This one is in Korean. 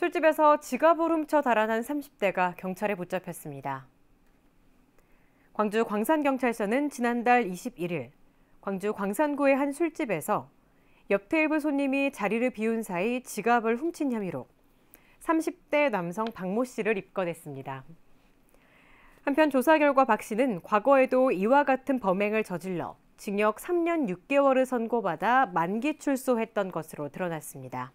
술집에서 지갑을 훔쳐 달아난 30대가 경찰에 붙잡혔습니다. 광주 광산경찰서는 지난달 21일 광주 광산구의 한 술집에서 옆 테이블 손님이 자리를 비운 사이 지갑을 훔친 혐의로 30대 남성 박모 씨를 입건했습니다. 한편 조사 결과 박 씨는 과거에도 이와 같은 범행을 저질러 징역 3년 6개월을 선고받아 만기 출소했던 것으로 드러났습니다.